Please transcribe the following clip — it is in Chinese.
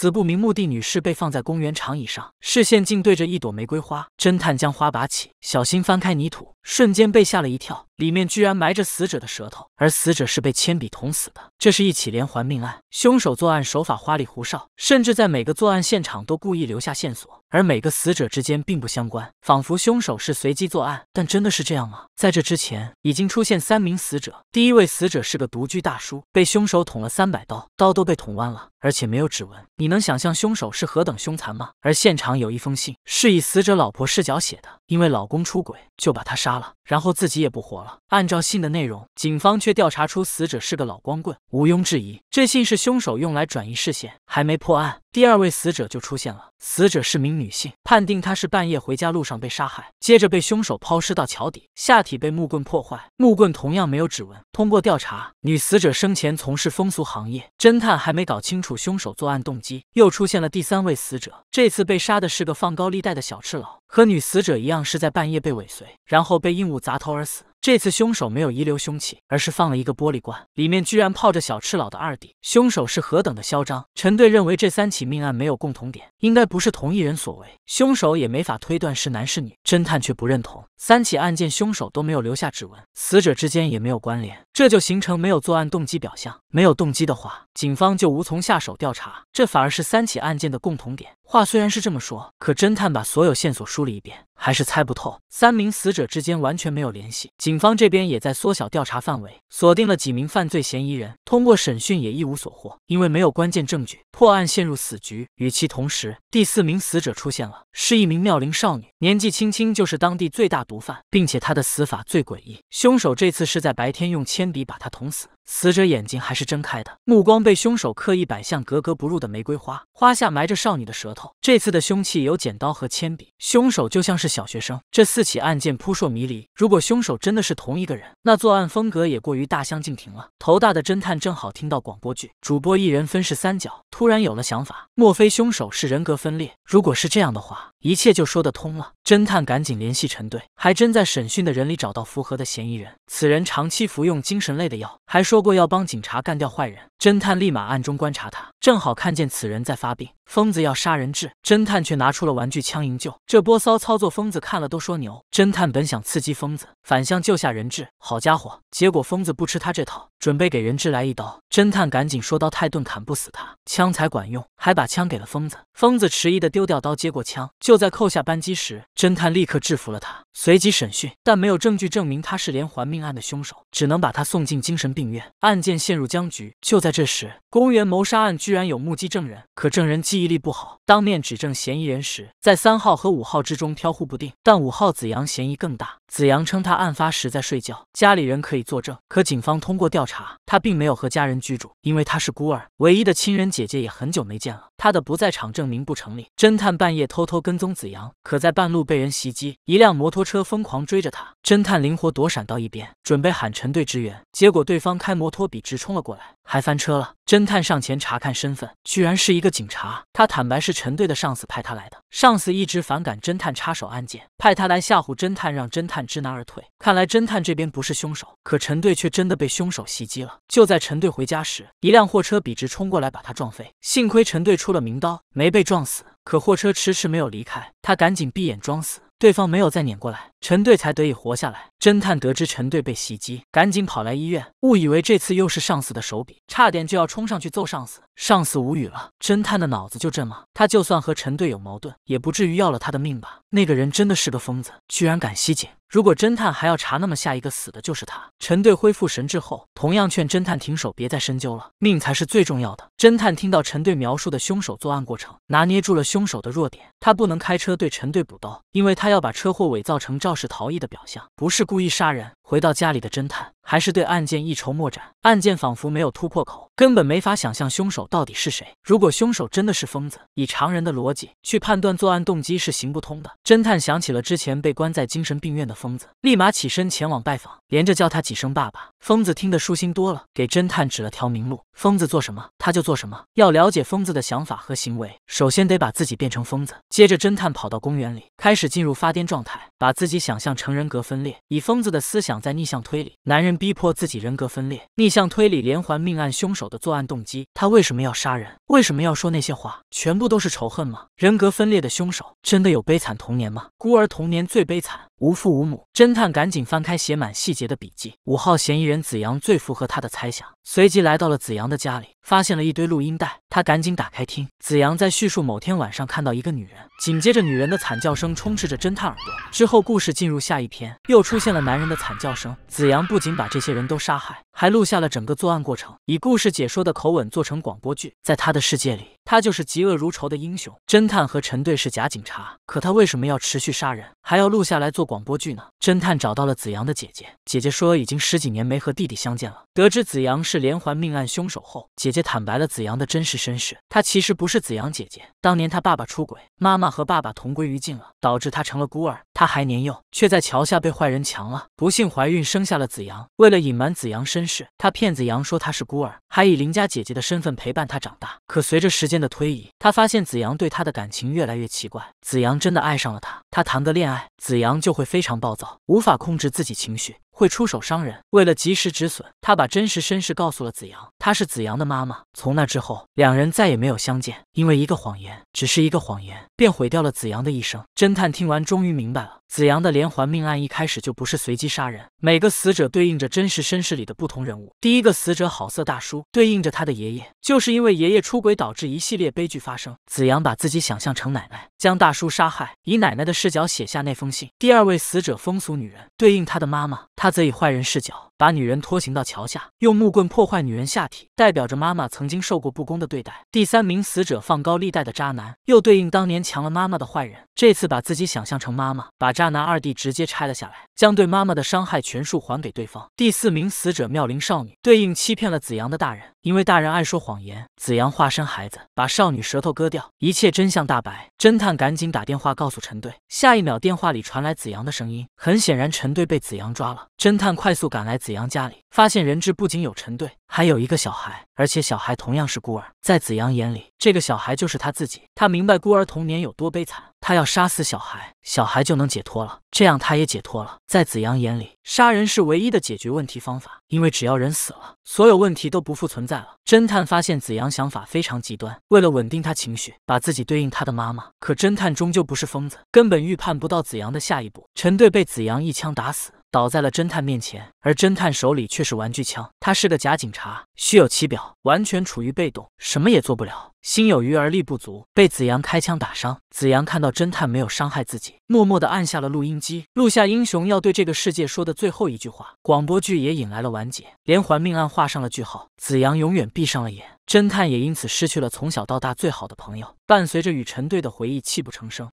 死不瞑目的女士被放在公园长椅上，视线竟对着一朵玫瑰花。侦探将花拔起，小心翻开泥土。瞬间被吓了一跳，里面居然埋着死者的舌头，而死者是被铅笔捅死的。这是一起连环命案，凶手作案手法花里胡哨，甚至在每个作案现场都故意留下线索，而每个死者之间并不相关，仿佛凶手是随机作案。但真的是这样吗？在这之前已经出现三名死者，第一位死者是个独居大叔，被凶手捅了三百刀，刀都被捅弯了，而且没有指纹。你能想象凶手是何等凶残吗？而现场有一封信，是以死者老婆视角写的，因为老公出轨，就把他杀。了。了。然后自己也不活了。按照信的内容，警方却调查出死者是个老光棍，毋庸置疑，这信是凶手用来转移视线。还没破案，第二位死者就出现了。死者是名女性，判定她是半夜回家路上被杀害，接着被凶手抛尸到桥底，下体被木棍破坏，木棍同样没有指纹。通过调查，女死者生前从事风俗行业。侦探还没搞清楚凶手作案动机，又出现了第三位死者。这次被杀的是个放高利贷的小赤佬，和女死者一样，是在半夜被尾随，然后被硬物。砸头而死。这次凶手没有遗留凶器，而是放了一个玻璃罐，里面居然泡着小赤佬的二弟。凶手是何等的嚣张！陈队认为这三起命案没有共同点，应该不是同一人所为。凶手也没法推断是男是女。侦探却不认同，三起案件凶手都没有留下指纹，死者之间也没有关联，这就形成没有作案动机。表象没有动机的话，警方就无从下手调查，这反而是三起案件的共同点。话虽然是这么说，可侦探把所有线索梳理一遍。还是猜不透，三名死者之间完全没有联系。警方这边也在缩小调查范围，锁定了几名犯罪嫌疑人，通过审讯也一无所获，因为没有关键证据，破案陷入死局。与其同时，第四名死者出现了，是一名妙龄少女，年纪轻轻就是当地最大毒贩，并且她的死法最诡异，凶手这次是在白天用铅笔把她捅死。死者眼睛还是睁开的，目光被凶手刻意摆向格格不入的玫瑰花，花下埋着少女的舌头。这次的凶器有剪刀和铅笔，凶手就像是小学生。这四起案件扑朔迷离，如果凶手真的是同一个人，那作案风格也过于大相径庭了。头大的侦探正好听到广播剧，主播一人分饰三角，突然有了想法：莫非凶手是人格分裂？如果是这样的话。一切就说得通了。侦探赶紧联系陈队，还真在审讯的人里找到符合的嫌疑人。此人长期服用精神类的药，还说过要帮警察干掉坏人。侦探立马暗中观察他，正好看见此人在发病。疯子要杀人质，侦探却拿出了玩具枪营救。这波骚操作，疯子看了都说牛。侦探本想刺激疯子，反向救下人质。好家伙，结果疯子不吃他这套，准备给人质来一刀。侦探赶紧说刀太钝砍不死他，枪才管用，还把枪给了疯子。疯子迟疑的丢掉刀，接过枪，就在扣下扳机时，侦探立刻制服了他，随即审讯，但没有证据证明他是连环命案的凶手，只能把他送进精神病院。案件陷入僵局。就在这时，公园谋杀案居然有目击证人，可证人既记忆力不好，当面指证嫌疑人时，在三号和五号之中飘忽不定。但五号子阳嫌疑更大。子阳称他案发时在睡觉，家里人可以作证。可警方通过调查，他并没有和家人居住，因为他是孤儿，唯一的亲人姐姐也很久没见了。他的不在场证明不成立。侦探半夜偷偷跟踪子阳，可在半路被人袭击，一辆摩托车疯狂追着他。侦探灵活躲闪到一边，准备喊陈队支援，结果对方开摩托笔直冲了过来。还翻车了，侦探上前查看身份，居然是一个警察。他坦白是陈队的上司派他来的，上司一直反感侦探插手案件，派他来吓唬侦探，让侦探知难而退。看来侦探这边不是凶手，可陈队却真的被凶手袭击了。就在陈队回家时，一辆货车笔直冲过来把他撞飞，幸亏陈队出了名刀，没被撞死。可货车迟迟没有离开，他赶紧闭眼装死，对方没有再撵过来，陈队才得以活下来。侦探得知陈队被袭击，赶紧跑来医院，误以为这次又是上司的手笔，差点就要冲上去揍上司。上司无语了，侦探的脑子就这么？他就算和陈队有矛盾，也不至于要了他的命吧？那个人真的是个疯子，居然敢袭警！如果侦探还要查，那么下一个死的就是他。陈队恢复神智后，同样劝侦探停手，别再深究了，命才是最重要的。侦探听到陈队描述的凶手作案过程，拿捏住了凶手的弱点。他不能开车对陈队补刀，因为他要把车祸伪造成肇事逃逸的表象，不是。故意杀人，回到家里的侦探。还是对案件一筹莫展，案件仿佛没有突破口，根本没法想象凶手到底是谁。如果凶手真的是疯子，以常人的逻辑去判断作案动机是行不通的。侦探想起了之前被关在精神病院的疯子，立马起身前往拜访，连着叫他几声爸爸。疯子听得舒心多了，给侦探指了条明路。疯子做什么，他就做什么。要了解疯子的想法和行为，首先得把自己变成疯子。接着，侦探跑到公园里，开始进入发癫状态，把自己想象成人格分裂，以疯子的思想在逆向推理。男人。逼迫自己人格分裂，逆向推理连环命案凶手的作案动机，他为什么要杀人？为什么要说那些话？全部都是仇恨吗？人格分裂的凶手真的有悲惨童年吗？孤儿童年最悲惨，无父无母。侦探赶紧翻开写满细节的笔记，五号嫌疑人子阳最符合他的猜想。随即来到了子阳的家里，发现了一堆录音带，他赶紧打开听。子阳在叙述某天晚上看到一个女人，紧接着女人的惨叫声充斥着侦探耳朵。之后故事进入下一篇，又出现了男人的惨叫声。子阳不仅把这些人都杀害，还录下了整个作案过程，以故事解说的口吻做成广播剧。在他的世界里，他就是嫉恶如仇的英雄。侦探和陈队是假警察，可他为什么要持续杀人，还要录下来做广播剧呢？侦探找到了子阳的姐姐，姐姐说已经十几年没和弟弟相见了。得知子阳是。连环命案凶手后，姐姐坦白了子阳的真实身世。她其实不是子阳姐姐，当年她爸爸出轨，妈妈和爸爸同归于尽了，导致她成了孤儿。她还年幼，却在桥下被坏人强了，不幸怀孕，生下了子阳。为了隐瞒子阳身世，她骗子阳说她是孤儿，还以林家姐姐的身份陪伴她长大。可随着时间的推移，她发现子阳对她的感情越来越奇怪。子阳真的爱上了她，她谈个恋爱，子阳就会非常暴躁，无法控制自己情绪。会出手伤人。为了及时止损，他把真实身世告诉了子阳，她是子阳的妈妈。从那之后，两人再也没有相见。因为一个谎言，只是一个谎言，便毁掉了子阳的一生。侦探听完，终于明白了，子阳的连环命案一开始就不是随机杀人，每个死者对应着真实身世里的不同人物。第一个死者好色大叔，对应着他的爷爷，就是因为爷爷出轨导致一系列悲剧发生。子阳把自己想象成奶奶，将大叔杀害，以奶奶的视角写下那封信。第二位死者风俗女人，对应她的妈妈，她。则以坏人视角把女人拖行到桥下，用木棍破坏女人下体，代表着妈妈曾经受过不公的对待。第三名死者放高利贷的渣男，又对应当年强了妈妈的坏人。这次把自己想象成妈妈，把渣男二弟直接拆了下来。将对妈妈的伤害全数还给对方。第四名死者妙龄少女，对应欺骗了子阳的大人，因为大人爱说谎言，子阳化身孩子，把少女舌头割掉，一切真相大白。侦探赶紧打电话告诉陈队，下一秒电话里传来子阳的声音，很显然陈队被子阳抓了。侦探快速赶来子阳家里。发现人质不仅有陈队，还有一个小孩，而且小孩同样是孤儿。在子阳眼里，这个小孩就是他自己。他明白孤儿童年有多悲惨，他要杀死小孩，小孩就能解脱了，这样他也解脱了。在子阳眼里，杀人是唯一的解决问题方法，因为只要人死了，所有问题都不复存在了。侦探发现子阳想法非常极端，为了稳定他情绪，把自己对应他的妈妈。可侦探终究不是疯子，根本预判不到子阳的下一步。陈队被子阳一枪打死。倒在了侦探面前，而侦探手里却是玩具枪。他是个假警察，虚有其表，完全处于被动，什么也做不了，心有余而力不足，被子阳开枪打伤。子阳看到侦探没有伤害自己，默默地按下了录音机，录下英雄要对这个世界说的最后一句话。广播剧也引来了完结，连环命案画上了句号。子阳永远闭上了眼，侦探也因此失去了从小到大最好的朋友。伴随着与陈队的回忆，泣不成声。